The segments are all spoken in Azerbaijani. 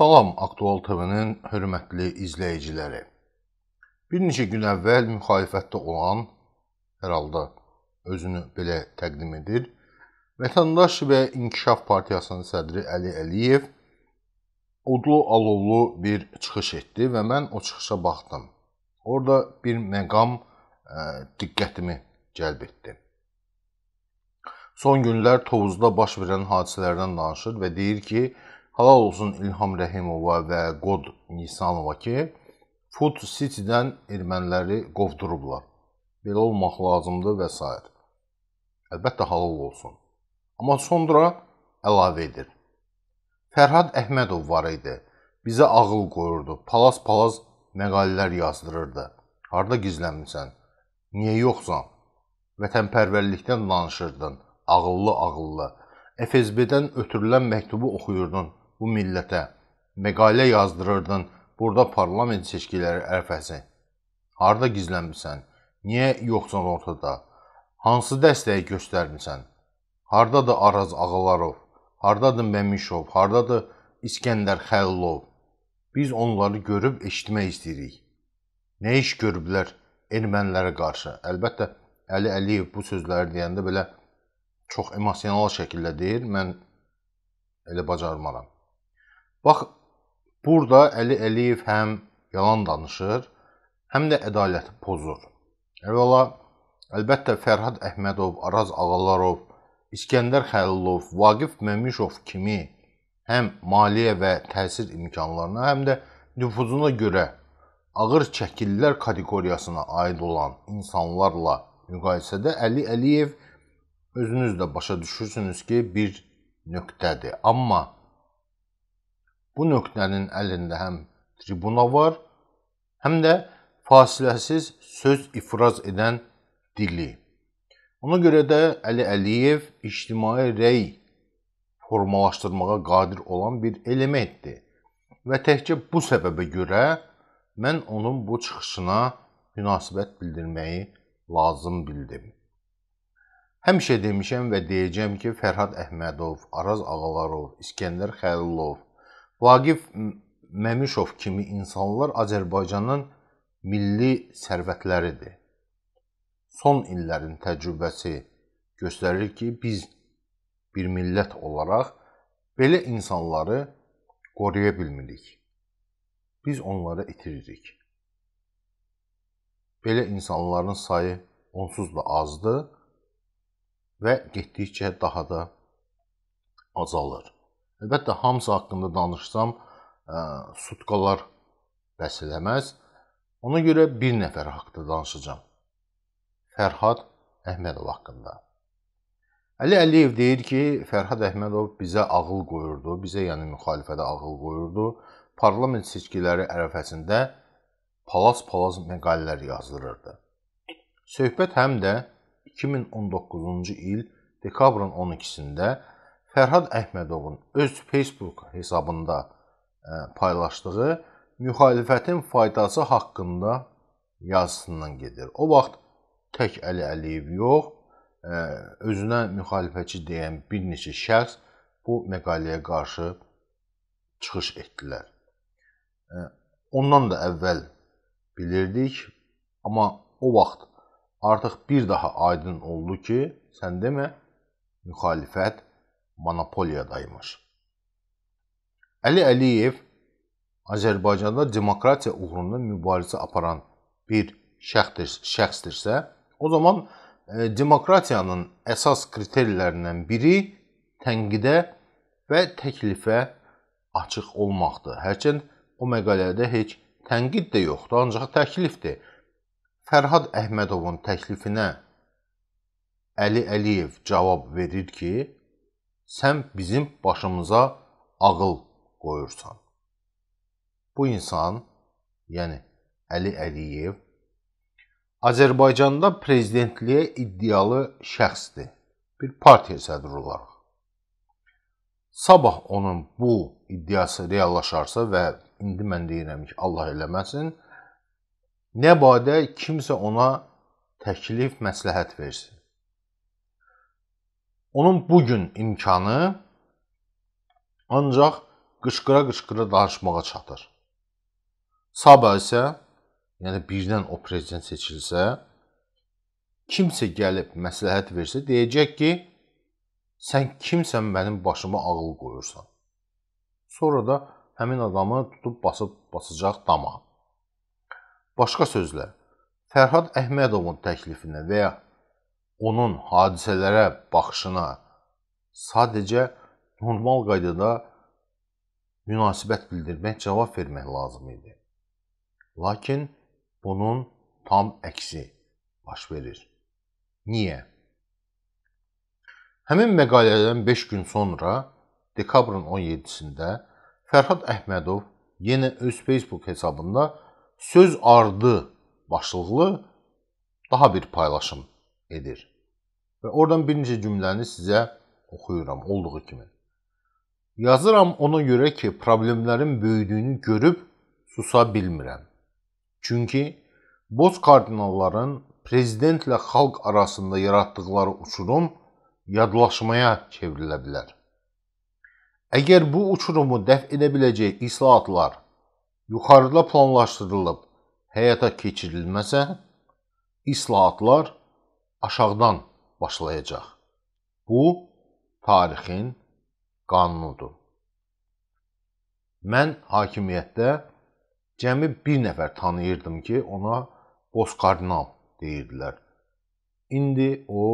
Salam Aktual TV-nin hörmətli izləyiciləri. Bir neçə gün əvvəl müxalifətdə olan, hər halda özünü belə təqdim edir, Vətəndaş və İnkişaf Partiyasının sədri Əli Əliyev odlu alovlu bir çıxış etdi və mən o çıxışa baxdım. Orada bir məqam ə, e, diqqətimi cəlb etdi. Son günlər Tovuzda baş verən hadisələrdən danışır və deyir ki, Halal olsun İlham Rəhimova və Qod Nisanova ki, Food City-dən erməniləri qovdurublar. Belə olmaq lazımdır və s. Əlbəttə halal olsun. Amma sonra əlavə edir. Fərhad Əhmədov var idi. Bizə ağıl qoyurdu. Palaz-palaz məqalələr yazdırırdı. Harda gizlənmisən? Niyə yoxsan? Vətənpərvərlikdən danışırdın. Ağıllı-ağıllı. FSB-dən ötürülən məktubu oxuyurdun bu millətə məqalə yazdırırdın burada parlament seçkiləri ərəfəsi. Harda gizlənmisən? Niyə yoxsan ortada? Hansı dəstəyi göstərmisən? Hardadır Araz Ağalarov? Hardadır Məmişov? Hardadır İskəndər Xəllov? Biz onları görüb eşitmək istəyirik. Nə iş görüblər ermənilərə qarşı? Əlbəttə Əli Əliyev bu sözləri deyəndə belə çox emosional şəkildə deyir. Mən elə bacarmaram. Bax, burada Əli Əliyev həm yalan danışır, həm də ədaləti pozur. Əvvəla əlbəttə Fərhad Əhmədov, Araz Ağalarov, İskəndər Xəlilov, Vaqif Məmişov kimi həm maliyyə və təsir imkanlarına, həm də nüfuzuna görə ağır çəkililər kateqoriyasına aid olan insanlarla müqayisədə Əli Əliyev özünüz də başa düşürsünüz ki, bir nöqtədir. Amma bu nöqtənin əlində həm tribuna var, həm də fasiləsiz söz ifraz edən dili. Ona görə də Əli Əliyev ictimai rəy formalaşdırmağa qadir olan bir elementdir. Və təkcə bu səbəbə görə mən onun bu çıxışına münasibət bildirməyi lazım bildim. Həmişə demişəm və deyəcəm ki, Fərhad Əhmədov, Araz Ağalarov, İskəndər Xəlilov, Vaqif Məmişov kimi insanlar Azərbaycanın milli sərvətləridir. Son illərin təcrübəsi göstərir ki, biz bir millət olaraq belə insanları qoruya bilmirik. Biz onları itiririk. Belə insanların sayı onsuz da azdır və getdikcə daha da azalır. Əlbəttə hamısı haqqında danışsam ə, sutkalar bəs eləməz. Ona görə bir nəfər haqqında danışacağam. Fərhad Əhmədov haqqında. Əli Əliyev deyir ki, Fərhad Əhmədov bizə ağıl qoyurdu, bizə yəni müxalifətə ağıl qoyurdu. Parlament seçkiləri ərəfəsində palaz-palaz məqalələr yazdırırdı. Söhbət həm də 2019-cu il dekabrın 12-sində Fərhad Əhmədovun öz Facebook hesabında e, paylaşdığı müxalifətin faydası haqqında yazısından gedir. O vaxt tək Əli Əliyev yox, e, özünə müxalifəçi deyən bir neçə şəxs bu məqaləyə qarşı çıxış etdilər. E, ondan da əvvəl bilirdik, amma o vaxt artıq bir daha aydın oldu ki, sən demə müxalifət monopoliyadaymış. Əli Əliyev Azərbaycanda demokratiya uğrunda mübarizə aparan bir şəxsdir, şəxsdirsə, o zaman e, demokratiyanın əsas kriterilərindən biri tənqidə və təklifə açıq olmaqdır. Hərçənd o məqalədə heç tənqid də yoxdur, ancaq təklifdir. Fərhad Əhmədovun təklifinə Əli Əliyev cavab verir ki, sən bizim başımıza ağıl qoyursan. Bu insan, yəni Əli Əliyev Azərbaycanda prezidentliyə iddialı şəxsdir. Bir partiya sədri olaraq. Sabah onun bu iddiası reallaşarsa və indi mən deyirəm ki, Allah eləməsin, nə badə kimsə ona təklif məsləhət versin. Onun bu gün imkanı ancaq qışqıra-qışqıra danışmağa çatır. Sabah isə, yəni birdən o prezident seçilsə, kimsə gəlib məsləhət versə, deyəcək ki, sən kimsən mənim başıma ağıl qoyursan. Sonra da həmin adamı tutub basıb basacaq dama. Başqa sözlə, Fərhad Əhmədovun təklifinə və ya onun hadisələrə baxışına sadəcə normal qaydada münasibət bildirmək, cavab vermək lazım idi. Lakin bunun tam əksi baş verir. Niyə? Həmin məqalədən 5 gün sonra dekabrın 17-sində Fərhad Əhmədov yenə öz Facebook hesabında söz ardı başlıqlı daha bir paylaşım edir. Və oradan bir neçə cümləni sizə oxuyuram olduğu kimi. Yazıram ona görə ki, problemlərin böyüdüyünü görüb susa bilmirəm. Çünki boz kardinalların prezidentlə xalq arasında yaratdıqları uçurum yadlaşmaya çevrilə bilər. Əgər bu uçurumu dəf edə biləcək islahatlar yuxarıda planlaşdırılıb həyata keçirilməsə, islahatlar aşağıdan başlayacaq. Bu tarixin qanunudur. Mən hakimiyyətdə cəmi bir nəfər tanıyırdım ki, ona boz kardinal deyirdilər. İndi o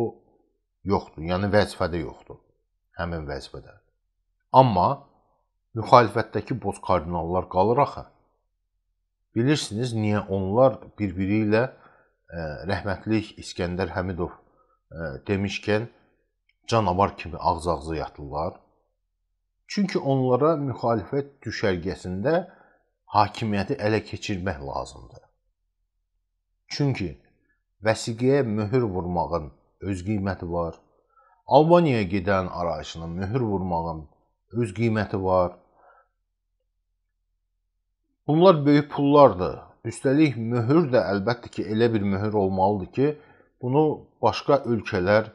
yoxdur, yəni vəzifədə yoxdur. Həmin vəzifədə. Amma müxalifətdəki boz kardinallar qalır axı. Bilirsiniz niyə onlar bir-biri ilə e, rəhmətlik İskəndər Həmidov demişkən canavar kimi ağız-ağıza yatırlar. Çünki onlara müxalifət düşərgəsində hakimiyyəti ələ keçirmək lazımdır. Çünki vəsiqəyə möhür vurmağın öz qiyməti var. Albaniyaya gedən arayışına möhür vurmağın öz qiyməti var. Bunlar böyük pullardır. Üstəlik möhür də əlbəttə ki, elə bir möhür olmalıdır ki, bunu başqa ölkələr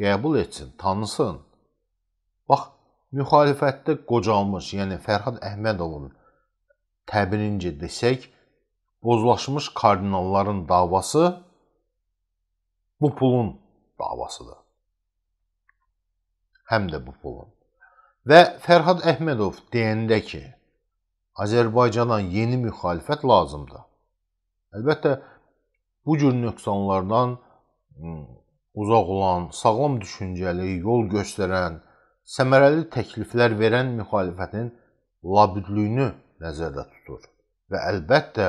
qəbul etsin, tanısın. Bax, müxalifətdə qocalmış, yəni Fərhad Əhmədovun təbirincə desək, bozlaşmış kardinalların davası bu pulun davasıdır. Həm də bu pulun. Və Fərhad Əhmədov deyəndə ki, Azərbaycana yeni müxalifət lazımdır. Əlbəttə, bu cür nöqsanlardan Hmm. uzaq olan, sağlam düşüncəli, yol göstərən, səmərəli təkliflər verən müxalifətin labüdlüyünü nəzərdə tutur. Və əlbəttə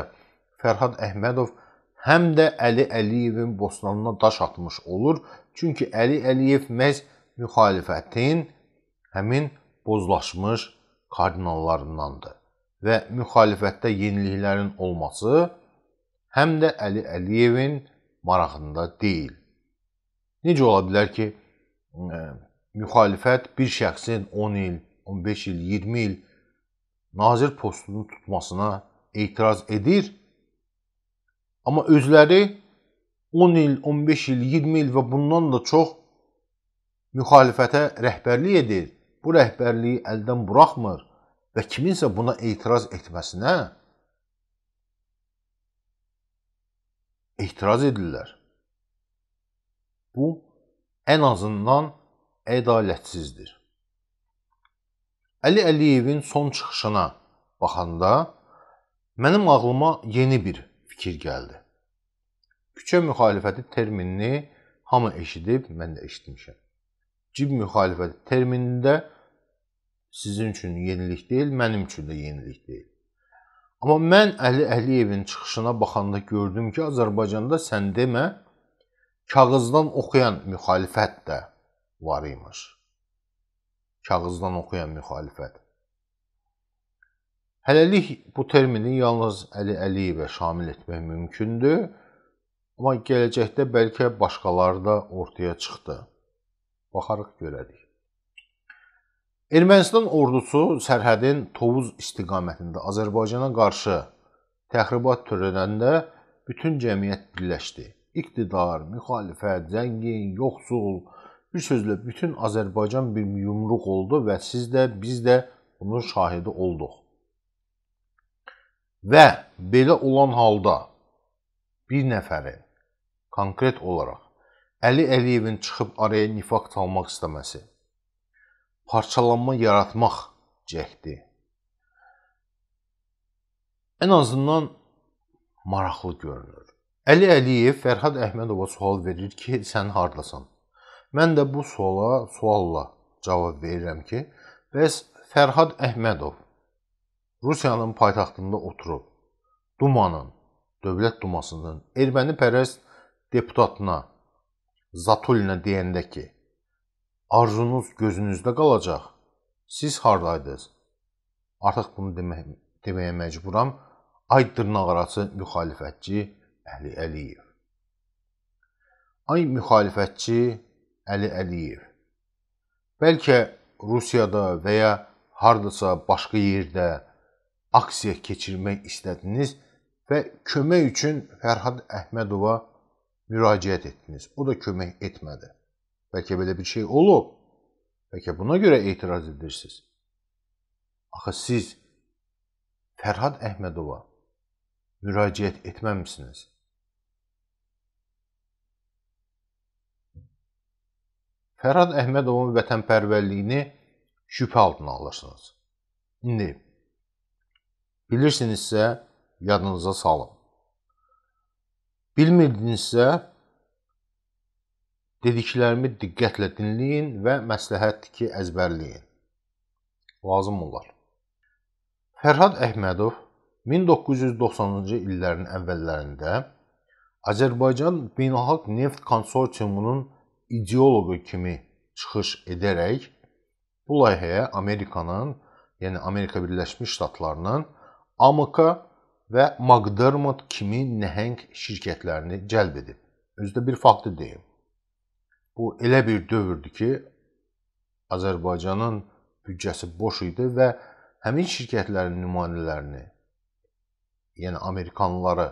Fərhad Əhmədov həm də Əli Əliyevin bostanına daş atmış olur. Çünki Əli Əliyev məhz müxalifətin həmin bozlaşmış kardinallarındandır. Və müxalifətdə yeniliklərin olması həm də Əli Əliyevin marağında deyil. Necə ola bilər ki, e, müxalifət bir şəxsin 10 il, 15 il, 20 il nazir postunu tutmasına etiraz edir, amma özləri 10 il, 15 il, 20 il və bundan da çox müxalifətə rəhbərlik edir. Bu rəhbərliyi əldən buraxmır və kiminsə buna etiraz etməsinə etiraz edirlər. Bu, ən azından ədalətsizdir. Əli Əliyevin son çıxışına baxanda mənim ağlıma yeni bir fikir gəldi. Küçə müxalifəti terminini hamı eşidib, mən də eşitmişəm. Cib müxalifəti terminində sizin üçün yenilik deyil, mənim üçün də yenilik deyil. Amma mən Əli Əliyevin çıxışına baxanda gördüm ki, Azərbaycanda sən demə, kağızdan oxuyan müxalifət də var imiş. Kağızdan oxuyan müxalifət. Hələlik bu termini yalnız Əli Əliyevə şamil etmək mümkündür. Amma gələcəkdə bəlkə başqaları da ortaya çıxdı. Baxarıq görərik. Ermənistan ordusu sərhədin Tovuz istiqamətində Azərbaycana qarşı təxribat törədəndə bütün cəmiyyət birləşdi. İqtidar, müxalifət, zəngin, yoxsul, bir sözlə bütün Azərbaycan bir yumruq oldu və siz də, biz də bunun şahidi olduq. Və belə olan halda bir nəfərin konkret olaraq Əli Əliyevin çıxıb araya nifaq salmaq istəməsi parçalanma yaratmaq cəhdi. Ən azından maraqlı görünür. Əli Əliyev Fərhad Əhmədova sual verir ki, sən hardasan? Mən də bu suala sualla cavab verirəm ki, bəs Fərhad Əhmədov Rusiyanın paytaxtında oturub Dumanın, Dövlət Dumasının erməni pərəst deputatına Zatulina deyəndə ki, arzunuz gözünüzdə qalacaq. Siz hardaydınız? Artıq bunu demək deməyə məcburam. Ay dırnaqarası müxalifətçi Əli Əliyev. Ay müxalifətçi Əli Əliyev. Bəlkə Rusiyada və ya hardasa başqa yerdə aksiya keçirmək istədiniz və kömək üçün Fərhad Əhmədova müraciət etdiniz. O da kömək etmədi. Bəlkə belə bir şey olub. Bəlkə buna görə etiraz edirsiniz. Axı siz Fərhad Əhmədova müraciət etməmisiniz. Fərhad Əhmədovun vətənpərvərliyini şübhə altına alırsınız. İndi bilirsinizsə yadınıza salın. Bilmirdinizsə Dediklərimi diqqətlə dinləyin və məsləhət ki, əzbərləyin. Lazım olar. Fərhad Əhmədov 1990-cı illərin əvvəllərində Azərbaycan Beynəlxalq Neft Konsorsiumunun ideoloqu kimi çıxış edərək bu layihəyə Amerikanın, yəni Amerika Birləşmiş Ştatlarının AMK və McDermott kimi nəhəng şirkətlərini cəlb edib. Özü də bir faktı deyim. Bu elə bir dövrdür ki, Azərbaycanın büdcəsi boş idi və həmin şirkətlərin nümayəndələrini, yəni amerikanlıları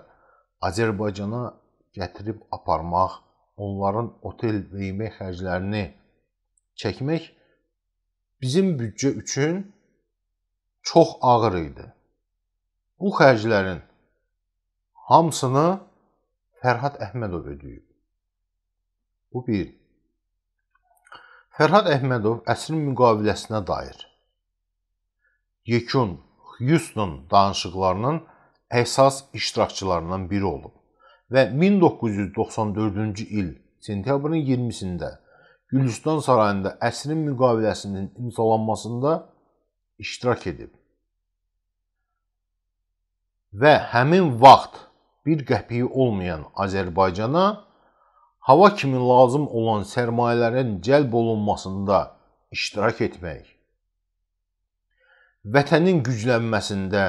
Azərbaycana gətirib aparmaq, onların otel və yemək xərclərini çəkmək bizim büdcə üçün çox ağır idi. Bu xərclərin hamısını Fərhad Əhmədov ödəyib. Bu bir. Fərhad Əhmədov əsrin müqaviləsinə dair yekun Houston danışıqlarının əsas iştirakçılarından biri olub və 1994-cü il sentyabrın 20-sində Gülüstan sarayında əsrin müqaviləsinin imzalanmasında iştirak edib. Və həmin vaxt bir qəpiyi olmayan Azərbaycana hava kimi lazım olan sərmayələrin cəlb olunmasında iştirak etmək, vətənin güclənməsində,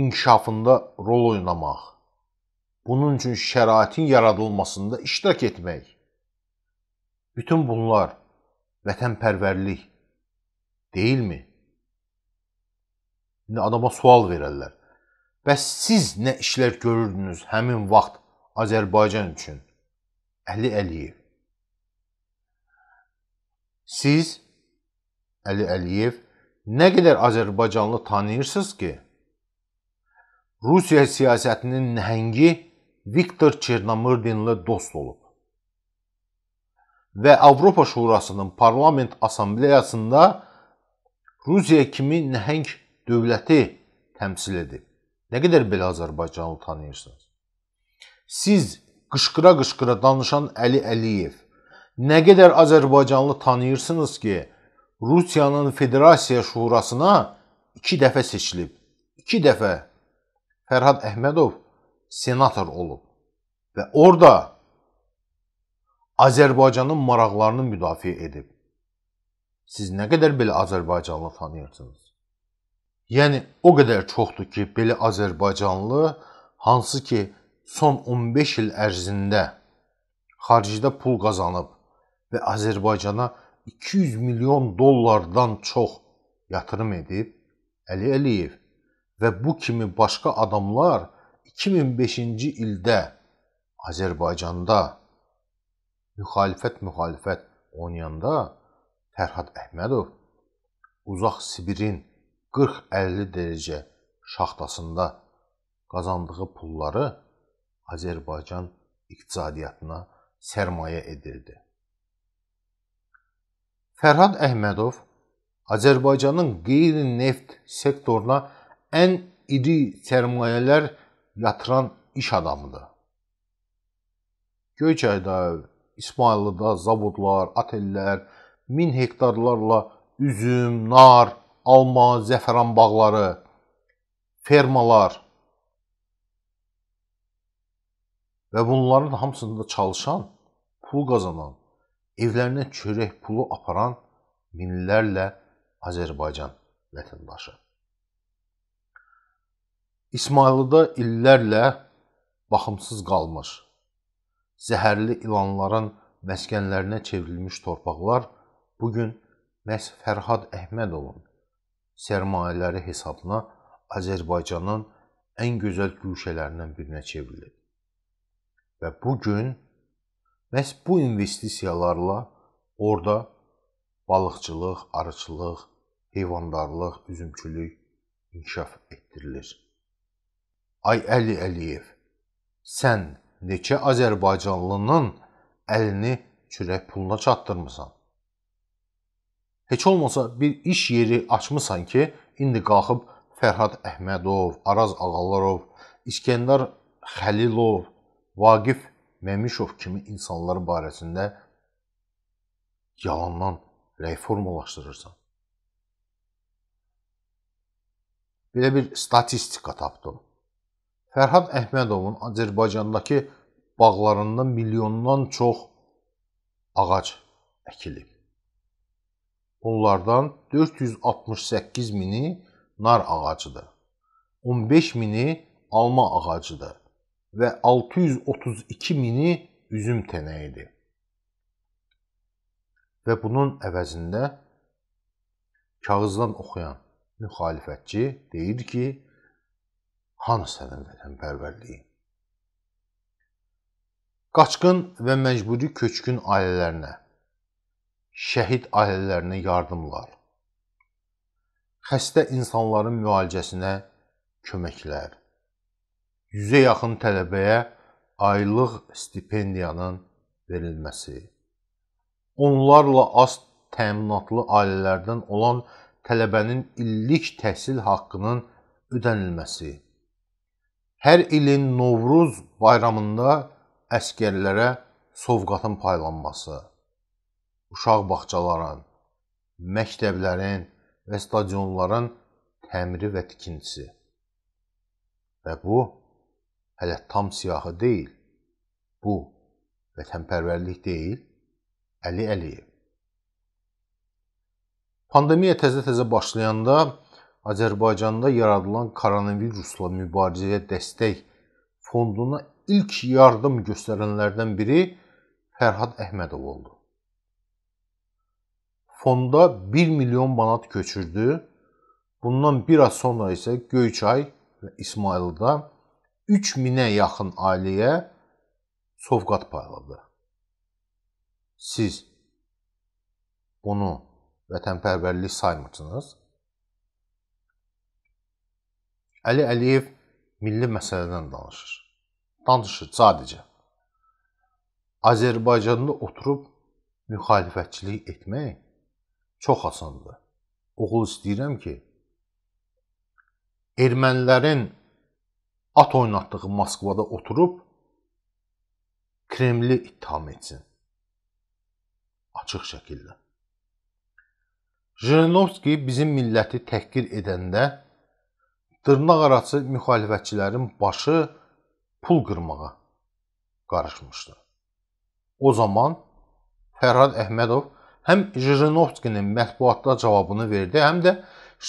inkişafında rol oynamaq, bunun üçün şəraitin yaradılmasında iştirak etmək. Bütün bunlar vətənpərvərlik deyilmi? İndi adama sual verərlər. Bəs siz nə işlər görürdünüz həmin vaxt Azərbaycan üçün? Əli Əliyev. Siz Əli Əliyev nə qədər Azərbaycanlı tanıyırsınız ki, Rusiya siyasətinin nəhəngi Viktor Çernamırdinlə dost olub. Və Avropa Şurasının Parlament Assambleyasında Rusiya kimi nəhəng dövləti təmsil edib. Nə qədər belə Azərbaycanlı tanıyırsınız? Siz qışqıra-qışqıra danışan Əli Əliyev. Nə qədər Azərbaycanlı tanıyırsınız ki, Rusiyanın Federasiya Şurasına 2 dəfə seçilib. 2 dəfə Fərhad Əhmədov senator olub və orada Azərbaycanın maraqlarını müdafiə edib. Siz nə qədər belə Azərbaycanlı tanıyırsınız? Yəni o qədər çoxdur ki, belə Azərbaycanlı hansı ki son 15 il ərzində xaricdə pul qazanıb və Azərbaycana 200 milyon dollardan çox yatırım edib Əli Əliyev və bu kimi başqa adamlar 2005-ci ildə Azərbaycanda müxalifət müxalifət oynayanda Fərhad Əhmədov uzaq Sibirin 40-50 dərəcə şaxtasında qazandığı pulları Azərbaycan iqtisadiyyatına sərmayə edirdi. Fərhad Əhmədov Azərbaycanın qeyri-neft sektoruna ən iri sərmayələr yatıran iş adamıdır. Göyçayda, İsmayıllıda zavodlar, atellər, 1000 hektarlarla üzüm, nar, alma, zəfəran bağları, fermalar və bunların hamısında çalışan, pul qazanan, evlərinə çörək pulu aparan minlərlə Azərbaycan vətəndaşı. İsmayılda illərlə baxımsız qalmış, zəhərli ilanların məskənlərinə çevrilmiş torpaqlar bu gün məhz Fərhad Əhmədovun sərmayələri hesabına Azərbaycanın ən gözəl güşələrindən birinə çevrilib. Və bu gün məhz bu investisiyalarla orada balıqçılıq, arıçılıq, heyvandarlıq, üzümçülük inkişaf etdirilir. Ay Əli Əliyev, sən neçə Azərbaycanlının əlini çörək puluna çatdırmısan? Heç olmasa bir iş yeri açmısan ki, indi qalxıb Fərhad Əhmədov, Araz Ağalarov, İskəndər Xəlilov Vaqif Məmüşov kimi insanlar barəsində yalandan rəy formalaşdırırsan. Belə bir statistika tapdım. Fərhad Əhmədovun Azərbaycandakı bağlarında milyondan çox ağac əkilib. Bunlardan 468 mini nar ağacıdır. 15 mini alma ağacıdır və 632 mini üzüm tənəyidir. Və bunun əvəzində kağızdan oxuyan müxalifətçi deyir ki, hanı sənin vətənpərvərliyin? Qaçqın və məcburi köçkün ailələrinə, şəhid ailələrinə yardımlar, xəstə insanların müalicəsinə köməklər, 100-ə yaxın tələbəyə aylıq stipendiyanın verilməsi, onlarla az təminatlı ailələrdən olan tələbənin illik təhsil haqqının ödənilməsi, hər ilin Novruz bayramında əskərlərə sovqatın paylanması, uşaq bağçaların, məktəblərin və stadionların təmiri və tikintisi. Və bu hələ tam siyahı deyil. Bu vətənpərvərlik deyil, Əli Əliyev. Pandemiya təzə-təzə başlayanda Azərbaycanda yaradılan koronavirusla mübarizəyə dəstək fonduna ilk yardım göstərənlərdən biri Fərhad Əhmədov oldu. Fonda 1 milyon manat köçürdü. Bundan bir az sonra isə Göyçay və İsmailda 3000-ə yaxın ailəyə sovqat payladı. Siz bunu vətənpərvərlik saymırsınız. Əli Əliyev milli məsələdən danışır. Danışır sadəcə. Azərbaycanda oturub müxalifətçilik etmək çox asandır. Oğul istəyirəm ki, ermənilərin at oynatdığı Moskvada oturub Kremli ittiham etsin. Açıq şəkildə. Jirinovski bizim milləti təhqir edəndə dırnaq arası müxalifətçilərin başı pul qırmağa qarışmışdı. O zaman Fərhad Əhmədov həm Jirinovskinin mətbuatda cavabını verdi, həm də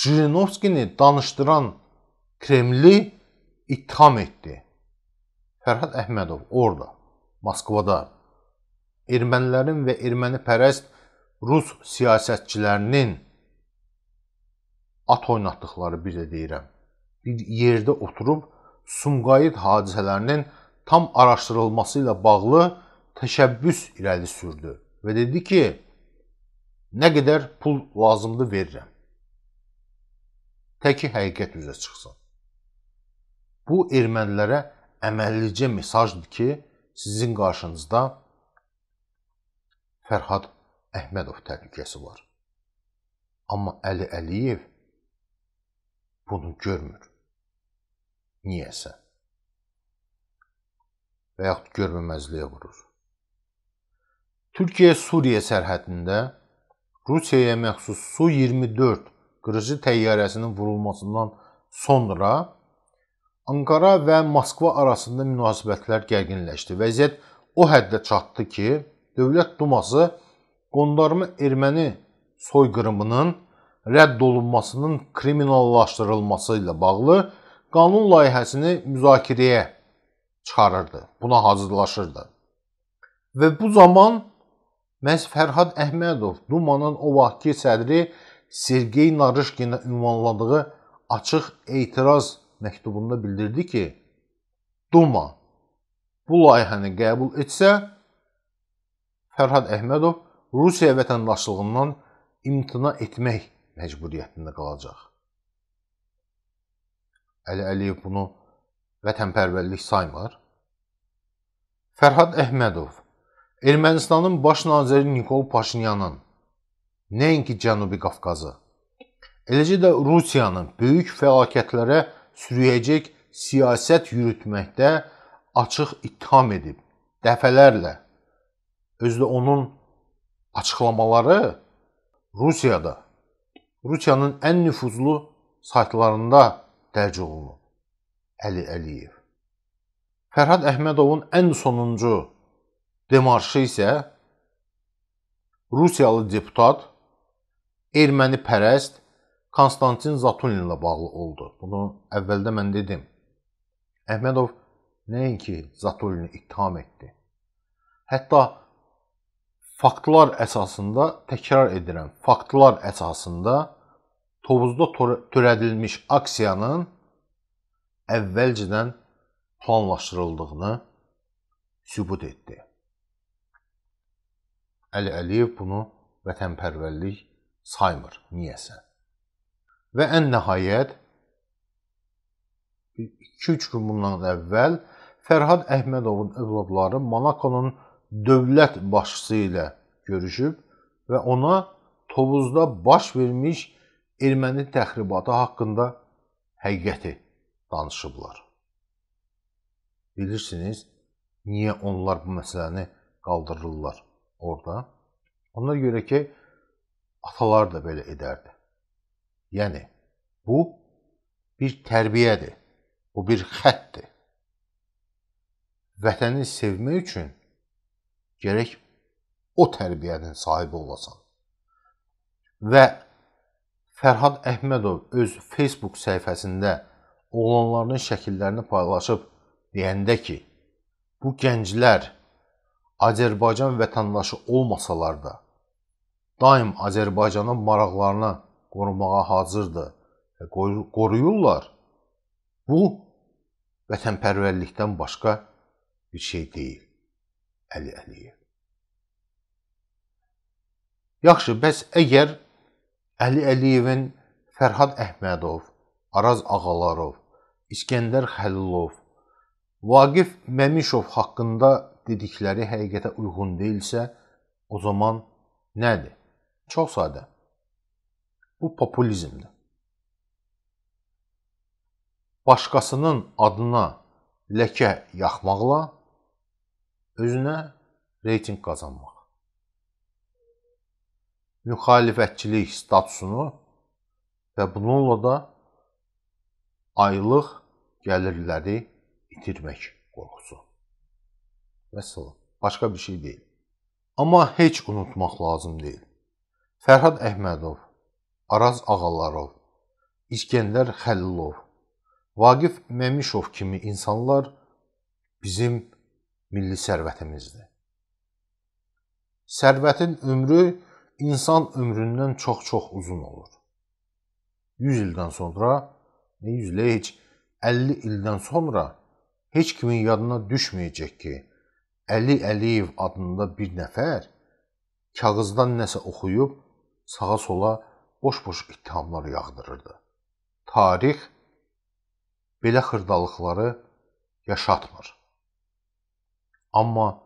Jirinovskini danışdıran Kremli ittiham etdi. Fərhad Əhmədov orada, Moskvada ermənilərin və erməni pərəst rus siyasətçilərinin at oynatdıqları bir də deyirəm. Bir yerdə oturub Sumqayıt hadisələrinin tam araşdırılması ilə bağlı təşəbbüs irəli sürdü və dedi ki, nə qədər pul lazımdır verirəm. Təki həqiqət üzə çıxsın. Bu ermənilərə əməllicə mesajdır ki, sizin qarşınızda Fərhad Əhmədov təhlükəsi var. Amma Əli Əliyev bunu görmür. Niyəsə? Və yaxud görməməzliyə vurur. Türkiyə-Suriyə sərhədində Rusiyaya məxsus Su-24 qırıcı təyyarəsinin vurulmasından sonra Ankara və Moskva arasında münasibətlər gərginləşdi. Vəziyyət o həddə çatdı ki, Dövlət Duması qondarma erməni soyqırımının rədd olunmasının kriminallaşdırılması ilə bağlı qanun layihəsini müzakirəyə çıxarırdı, buna hazırlaşırdı. Və bu zaman məhz Fərhad Əhmədov Dumanın o vaxtki sədri Sergey Narışkinə ünvanladığı açıq etiraz məktubunda bildirdi ki, Duma bu layihəni qəbul etsə, Fərhad Əhmədov Rusiya vətəndaşlığından imtina etmək məcburiyyətində qalacaq. Əli Əliyev bunu vətənpərvərlik saymır. Fərhad Əhmədov Ermənistanın baş naziri Nikol Paşinyanın nəinki Cənubi Qafqazı, eləcə də Rusiyanın böyük fəlakətlərə sürüyəcək siyasət yürütməkdə açıq ittiham edib. Dəfələrlə özü də onun açıqlamaları Rusiyada Rusiyanın ən nüfuzlu saytlarında dərc olunub. Əli Əliyev. Fərhad Əhmədovun ən sonuncu demarşı isə Rusiyalı deputat erməni pərəst Konstantin Zatulinlə bağlı oldu. Bunu əvvəldə mən dedim. Əhmədov nəinki Zatulini ittiham etdi. Hətta faktlar əsasında təkrar edirəm, faktlar əsasında Tovuzda törədilmiş aksiyanın əvvəlcədən planlaşdırıldığını sübut etdi. Əli Əliyev bunu vətənpərvərlik saymır. Niyəsə? Və ən nəhayət 2-3 gün bundan əvvəl Fərhad Əhmədovun övladları Monakonun dövlət başçısı ilə görüşüb və ona Tovuzda baş vermiş erməni təxribatı haqqında həqiqəti danışıblar. Bilirsiniz, niyə onlar bu məsələni qaldırırlar orada? Ona görə ki, atalar da belə edərdi. Yəni, bu bir tərbiyədir, bu bir xətdir. Vətəni sevmək üçün gərək o tərbiyənin sahibi olasan. Və Fərhad Əhmədov öz Facebook səhifəsində oğlanlarının şəkillərini paylaşıb deyəndə ki, bu gənclər Azərbaycan vətəndaşı olmasalar da daim Azərbaycanın maraqlarına qorumağa hazırdır və e, qoruyurlar. Bu vətənpərvərlikdən başqa bir şey deyil. Əli Əliyev. Yaxşı, bəs əgər Əli Əliyevin Fərhad Əhmədov, Araz Ağalarov, İskəndər Xəlilov, Vaqif Məmişov haqqında dedikləri həqiqətə uyğun deyilsə, o zaman nədir? Çox sadə. Bu populizmdir. Başqasının adına ləkə yaxmaqla özünə reyting qazanmaq. Müxalifətçilik statusunu və bununla da aylıq gəlirləri itirmək qorxusu. Vəssalam. Başqa bir şey deyil. Amma heç unutmaq lazım deyil. Fərhad Əhmədov Araz Ağalarov, İskəndər Xəllilov, Vaqif Məmişov kimi insanlar bizim milli sərvətimizdir. Sərvətin ömrü insan ömründən çox-çox uzun olur. 100 ildən sonra, nə 100 ilə heç 50 ildən sonra heç kimin yadına düşməyəcək ki, Əli Əliyev adında bir nəfər kağızdan nəsə oxuyub sağa-sola boş-boş ittihamlar yağdırırdı. Tarix belə xırdalıqları yaşatmır. Amma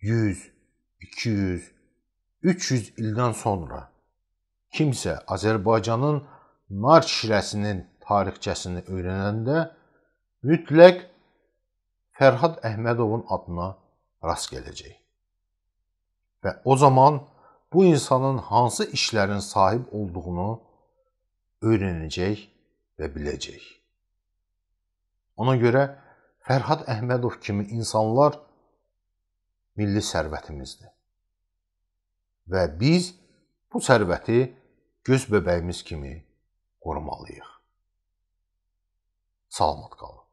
100, 200, 300 ildən sonra kimsə Azərbaycanın nar şirəsinin tarixçəsini öyrənəndə mütləq Fərhad Əhmədovun adına rast gələcək. Və o zaman bu insanın hansı işlərin sahib olduğunu öyrənəcək və biləcək. Ona görə Fərhad Əhmədov kimi insanlar milli sərvətimizdir. Və biz bu sərvəti göz bəbəyimiz kimi qorumalıyıq. Salamat qalın.